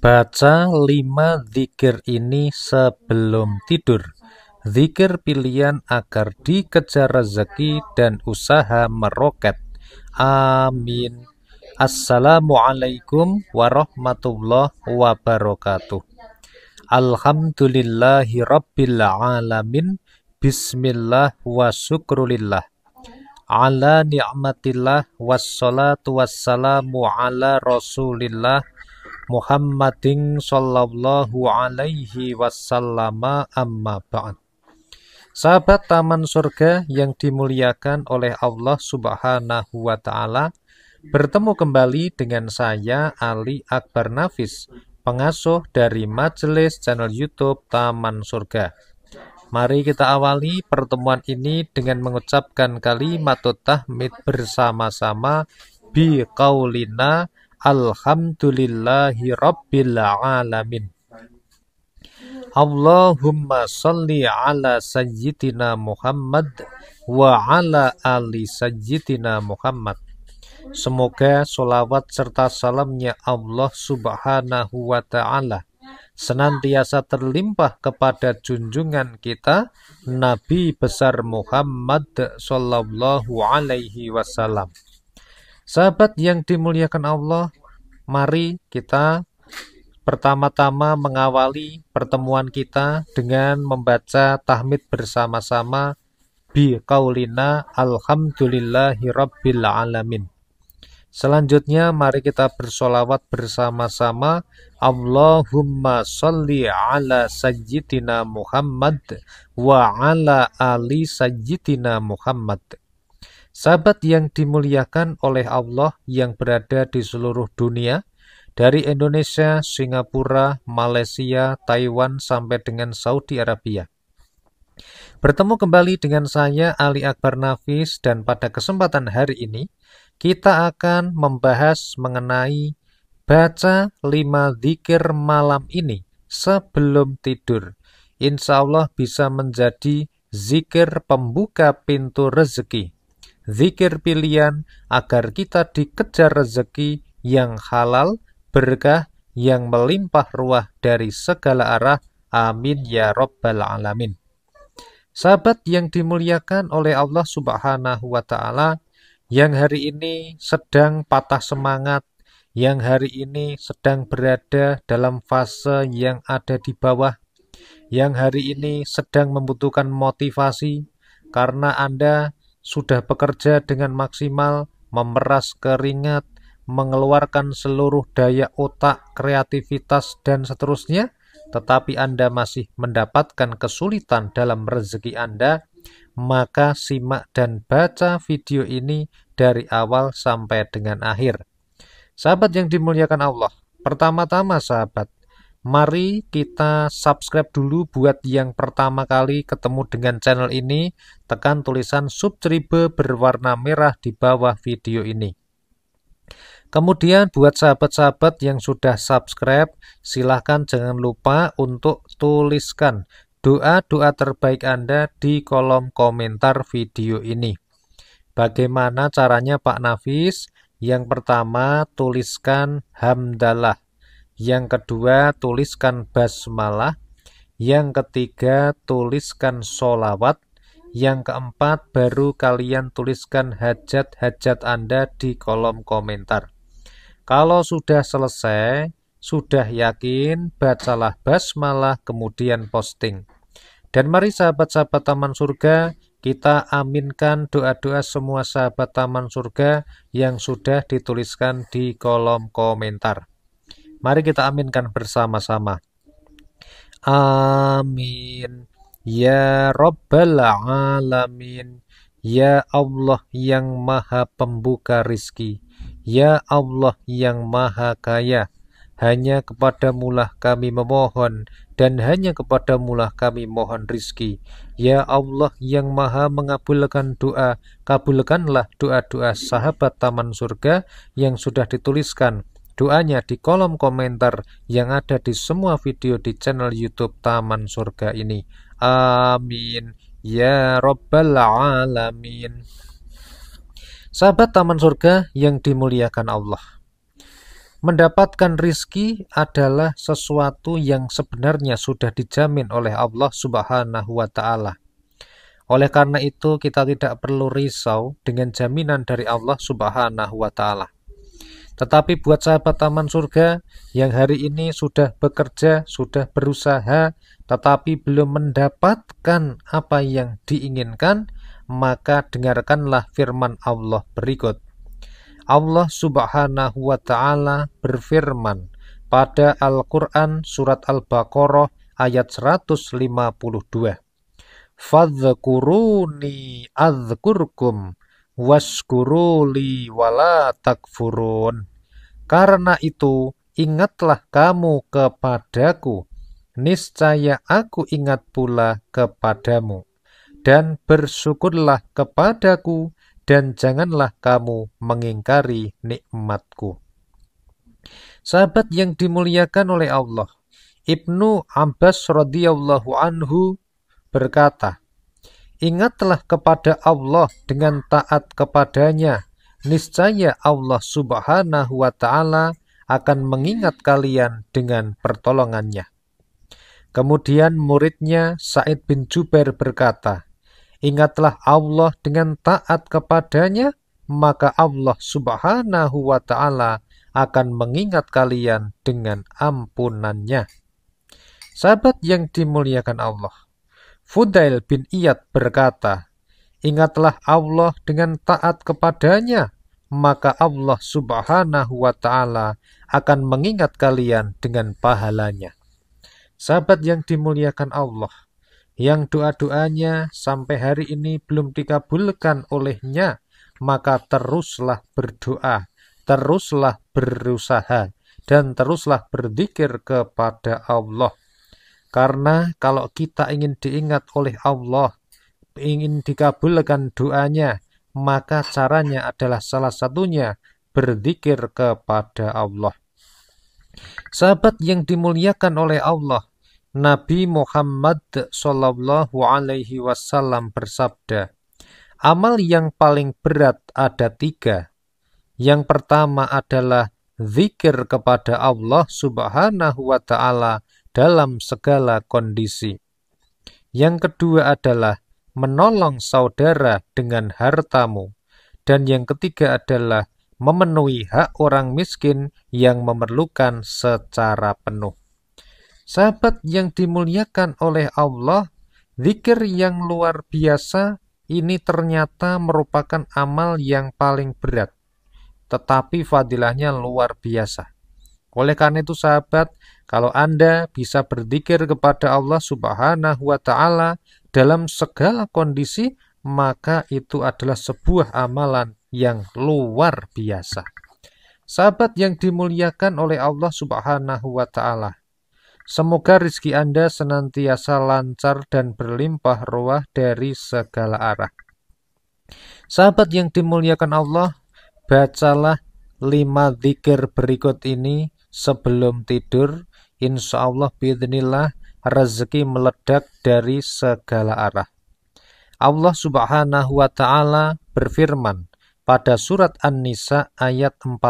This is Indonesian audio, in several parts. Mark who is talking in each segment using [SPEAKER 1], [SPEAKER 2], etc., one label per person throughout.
[SPEAKER 1] Baca lima zikir ini sebelum tidur. Zikir pilihan agar dikejar rezeki dan usaha meroket. Amin. Assalamualaikum warahmatullahi wabarakatuh. Alhamdulillahi rabbil alamin. Bismillah wa syukrulillah. Ala ni'matillah wassalatu wassalamu ala rasulillah Muhammadin sallallahu alaihi wasallama amma ba'd. Sahabat taman surga yang dimuliakan oleh Allah Subhanahu wa taala, bertemu kembali dengan saya Ali Akbar Nafis, pengasuh dari majelis channel YouTube Taman Surga. Mari kita awali pertemuan ini dengan mengucapkan kalimat tahmid bersama-sama bi kaulina Alhamdulillahi Rabbil Alamin. Allahumma salli ala sayyidina Muhammad wa ala ali sayyidina Muhammad. Semoga sholawat serta salamnya Allah subhanahu wa ta'ala senantiasa terlimpah kepada junjungan kita Nabi besar Muhammad sallallahu alaihi wasallam. Sahabat yang dimuliakan Allah, mari kita pertama-tama mengawali pertemuan kita dengan membaca tahmid bersama-sama bi kaulina alhamdulillahi rabbil alamin. Selanjutnya mari kita bersolawat bersama-sama Allahumma sholli ala sayyidina Muhammad wa ala ali sayyidina Muhammad. Sahabat yang dimuliakan oleh Allah yang berada di seluruh dunia, dari Indonesia, Singapura, Malaysia, Taiwan, sampai dengan Saudi Arabia. Bertemu kembali dengan saya Ali Akbar Nafis dan pada kesempatan hari ini kita akan membahas mengenai baca lima zikir malam ini sebelum tidur. Insya Allah bisa menjadi zikir pembuka pintu rezeki zikir pilihan agar kita dikejar rezeki yang halal, berkah, yang melimpah ruah dari segala arah. Amin ya Rabbal Alamin. Sahabat yang dimuliakan oleh Allah Subhanahu wa Ta'ala, yang hari ini sedang patah semangat, yang hari ini sedang berada dalam fase yang ada di bawah, yang hari ini sedang membutuhkan motivasi karena Anda sudah bekerja dengan maksimal, memeras keringat, mengeluarkan seluruh daya otak, kreativitas, dan seterusnya, tetapi Anda masih mendapatkan kesulitan dalam rezeki Anda, maka simak dan baca video ini dari awal sampai dengan akhir. Sahabat yang dimuliakan Allah, pertama-tama sahabat, Mari kita subscribe dulu buat yang pertama kali ketemu dengan channel ini. Tekan tulisan subscribe berwarna merah di bawah video ini. Kemudian buat sahabat-sahabat yang sudah subscribe, silahkan jangan lupa untuk tuliskan doa-doa terbaik Anda di kolom komentar video ini. Bagaimana caranya Pak Nafis? Yang pertama, tuliskan hamdalah yang kedua tuliskan basmalah, yang ketiga tuliskan solawat, yang keempat baru kalian tuliskan hajat-hajat Anda di kolom komentar. Kalau sudah selesai, sudah yakin, bacalah basmalah kemudian posting. Dan mari sahabat-sahabat Taman Surga, kita aminkan doa-doa semua sahabat Taman Surga yang sudah dituliskan di kolom komentar. Mari kita aminkan bersama-sama. Amin. Ya Rabbal Alamin. Ya Allah yang maha pembuka rizki. Ya Allah yang maha kaya. Hanya kepadamulah kami memohon dan hanya kepadamulah kami mohon rizki. Ya Allah yang maha mengabulkan doa, kabulkanlah doa-doa sahabat taman surga yang sudah dituliskan doanya di kolom komentar yang ada di semua video di channel YouTube Taman Surga ini. Amin. Ya Rabbal Alamin. Sahabat Taman Surga yang dimuliakan Allah. Mendapatkan rizki adalah sesuatu yang sebenarnya sudah dijamin oleh Allah Subhanahu wa Ta'ala. Oleh karena itu, kita tidak perlu risau dengan jaminan dari Allah Subhanahu wa Ta'ala. Tetapi buat sahabat taman surga yang hari ini sudah bekerja, sudah berusaha, tetapi belum mendapatkan apa yang diinginkan, maka dengarkanlah firman Allah berikut. Allah subhanahu wa ta'ala berfirman pada Al-Quran surat Al-Baqarah ayat 152. Fadzkuruni azkurkum waskuruli wala takfurun. Karena itu, ingatlah kamu kepadaku, niscaya aku ingat pula kepadamu. Dan bersyukurlah kepadaku, dan janganlah kamu mengingkari nikmatku. Sahabat yang dimuliakan oleh Allah, Ibnu Abbas radhiyallahu anhu berkata, Ingatlah kepada Allah dengan taat kepadanya niscaya Allah Subhanahu wa taala akan mengingat kalian dengan pertolongannya. Kemudian muridnya Said bin Jubair berkata, "Ingatlah Allah dengan taat kepadanya, maka Allah Subhanahu wa taala akan mengingat kalian dengan ampunannya." Sahabat yang dimuliakan Allah, Fudail bin Iyad berkata, ingatlah Allah dengan taat kepadanya, maka Allah subhanahu wa ta'ala akan mengingat kalian dengan pahalanya. Sahabat yang dimuliakan Allah, yang doa-doanya sampai hari ini belum dikabulkan olehnya, maka teruslah berdoa, teruslah berusaha, dan teruslah berzikir kepada Allah. Karena kalau kita ingin diingat oleh Allah, ingin dikabulkan doanya, maka caranya adalah salah satunya berzikir kepada Allah. Sahabat yang dimuliakan oleh Allah, Nabi Muhammad SAW bersabda, amal yang paling berat ada tiga. Yang pertama adalah zikir kepada Allah Subhanahu wa Ta'ala dalam segala kondisi. Yang kedua adalah menolong saudara dengan hartamu. Dan yang ketiga adalah memenuhi hak orang miskin yang memerlukan secara penuh. Sahabat yang dimuliakan oleh Allah, zikir yang luar biasa ini ternyata merupakan amal yang paling berat, tetapi fadilahnya luar biasa. Oleh karena itu sahabat, kalau Anda bisa berzikir kepada Allah Subhanahu wa taala dalam segala kondisi, maka itu adalah sebuah amalan yang luar biasa. Sahabat yang dimuliakan oleh Allah Subhanahu wa taala. Semoga rezeki Anda senantiasa lancar dan berlimpah ruah dari segala arah. Sahabat yang dimuliakan Allah, bacalah lima zikir berikut ini sebelum tidur, insya Allah bidnillah rezeki meledak dari segala arah. Allah subhanahu wa ta'ala berfirman pada surat An-Nisa ayat 40.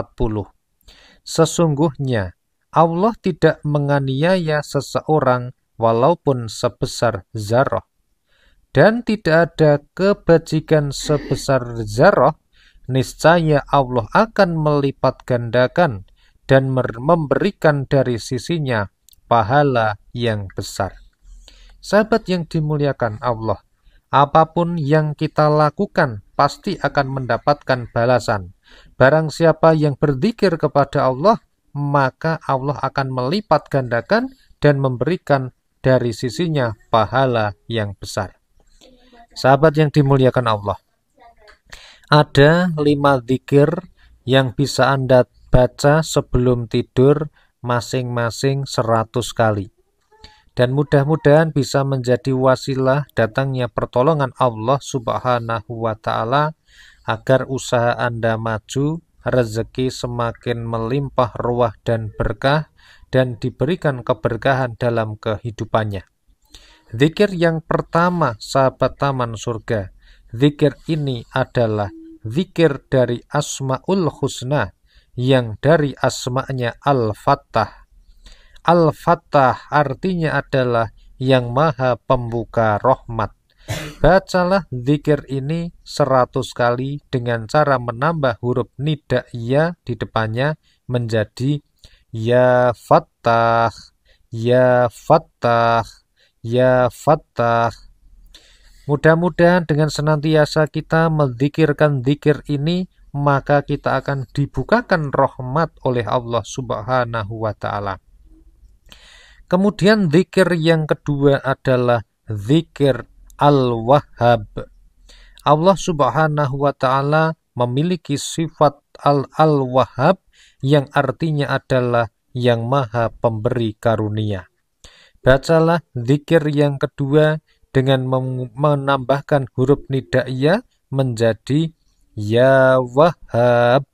[SPEAKER 1] Sesungguhnya Allah tidak menganiaya seseorang walaupun sebesar zarah. Dan tidak ada kebajikan sebesar zarah, niscaya Allah akan melipat gandakan dan memberikan dari sisinya pahala yang besar. Sahabat yang dimuliakan Allah, apapun yang kita lakukan pasti akan mendapatkan balasan. Barang siapa yang berzikir kepada Allah, maka Allah akan melipat gandakan dan memberikan dari sisinya pahala yang besar. Sahabat yang dimuliakan Allah, ada lima zikir yang bisa Anda Baca sebelum tidur masing-masing 100 kali. Dan mudah-mudahan bisa menjadi wasilah datangnya pertolongan Allah Subhanahu wa taala agar usaha Anda maju, rezeki semakin melimpah ruah dan berkah dan diberikan keberkahan dalam kehidupannya. Zikir yang pertama sahabat taman surga. Zikir ini adalah zikir dari Asmaul Husna yang dari asma'nya Al-Fattah. Al-Fattah artinya adalah yang maha pembuka rahmat. Bacalah zikir ini seratus kali dengan cara menambah huruf nida ya di depannya menjadi ya fattah, ya fattah, ya fattah. Mudah-mudahan dengan senantiasa kita mendikirkan zikir ini maka kita akan dibukakan rahmat oleh Allah Subhanahu wa taala. Kemudian zikir yang kedua adalah zikir Al-Wahhab. Allah Subhanahu wa taala memiliki sifat Al-Al-Wahhab yang artinya adalah yang Maha Pemberi Karunia. Bacalah zikir yang kedua dengan menambahkan huruf nidaiyah menjadi Ya Wahab,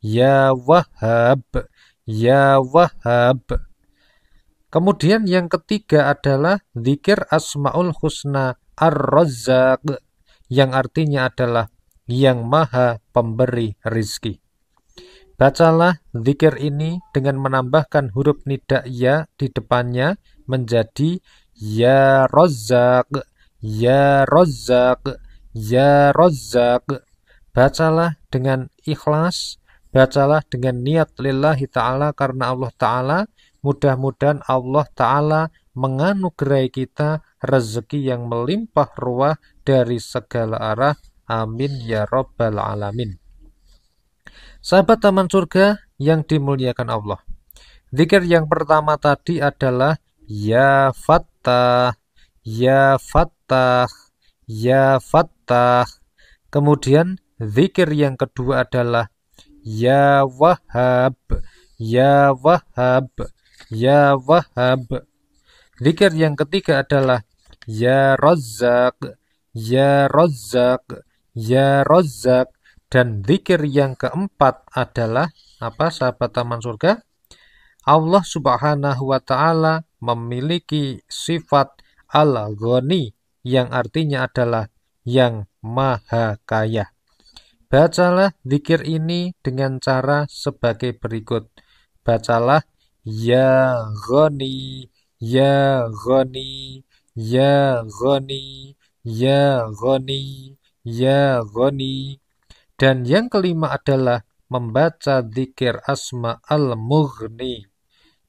[SPEAKER 1] Ya Wahab, Ya Wahab. Kemudian yang ketiga adalah zikir Asmaul Husna Ar-Razzaq yang artinya adalah yang maha pemberi rizki. Bacalah zikir ini dengan menambahkan huruf nida ya di depannya menjadi ya Rozak, ya Rozak, ya Rozak. Bacalah dengan ikhlas, bacalah dengan niat lillahi ta'ala karena Allah ta'ala. Mudah-mudahan Allah ta'ala menganugerai kita rezeki yang melimpah ruah dari segala arah. Amin ya rabbal alamin. Sahabat taman surga yang dimuliakan Allah. Zikir yang pertama tadi adalah Ya Fattah, Ya Fattah, Ya Fattah. Kemudian Zikir yang kedua adalah Ya Wahab, Ya Wahab, Ya Wahab. Zikir yang ketiga adalah Ya Rozak, Ya Rozak, Ya Rozak. Dan zikir yang keempat adalah apa sahabat taman surga? Allah subhanahu wa ta'ala memiliki sifat al-ghani yang artinya adalah yang maha kaya. Bacalah dikir ini dengan cara sebagai berikut. Bacalah Ya Goni, Ya Goni, Ya Goni, Ya Goni, Ya Goni. Dan yang kelima adalah membaca dikir asma al-mughni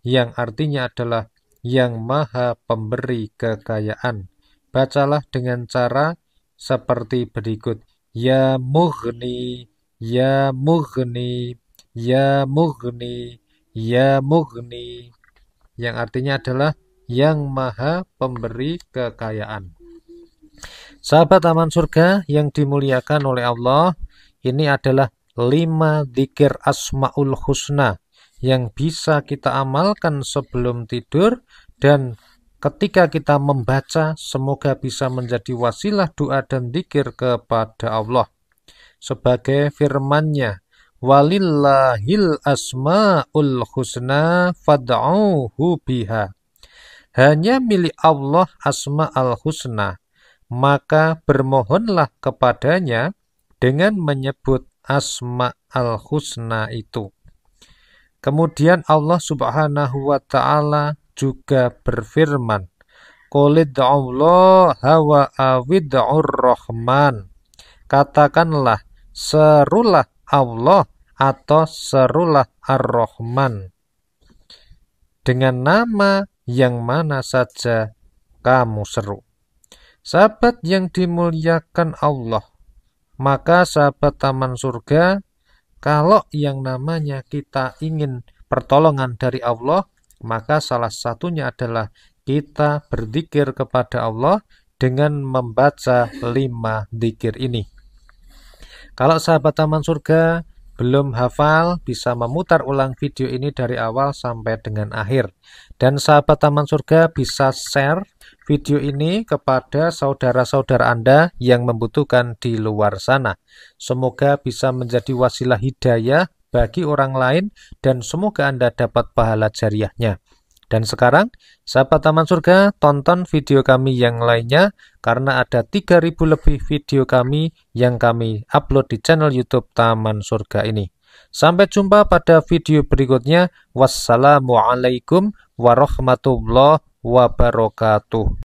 [SPEAKER 1] yang artinya adalah yang maha pemberi kekayaan. Bacalah dengan cara seperti berikut. Ya Mughni, Ya Mughni, Ya Mughni, Ya Mughni yang artinya adalah yang maha pemberi kekayaan. Sahabat taman surga yang dimuliakan oleh Allah, ini adalah lima dikir asma'ul husna yang bisa kita amalkan sebelum tidur dan Ketika kita membaca, semoga bisa menjadi wasilah doa dan dikir kepada Allah. Sebagai firmannya, Walillahil asma'ul husna fad'auhu biha. Hanya milik Allah Asmaul husna, maka bermohonlah kepadanya dengan menyebut Asmaul husna itu. Kemudian Allah subhanahu wa ta'ala juga berfirman, Hawa, awid'ur rahman. Katakanlah, serulah Allah atau serulah ar-Rahman. Dengan nama yang mana saja kamu seru. Sahabat yang dimuliakan Allah, maka sahabat taman surga, kalau yang namanya kita ingin pertolongan dari Allah, maka salah satunya adalah kita berzikir kepada Allah dengan membaca lima zikir ini. Kalau sahabat Taman Surga belum hafal, bisa memutar ulang video ini dari awal sampai dengan akhir. Dan sahabat Taman Surga bisa share video ini kepada saudara-saudara Anda yang membutuhkan di luar sana. Semoga bisa menjadi wasilah hidayah bagi orang lain dan semoga Anda dapat pahala jariahnya. Dan sekarang, sahabat Taman Surga, tonton video kami yang lainnya karena ada 3000 lebih video kami yang kami upload di channel YouTube Taman Surga ini. Sampai jumpa pada video berikutnya. Wassalamualaikum warahmatullahi wabarakatuh.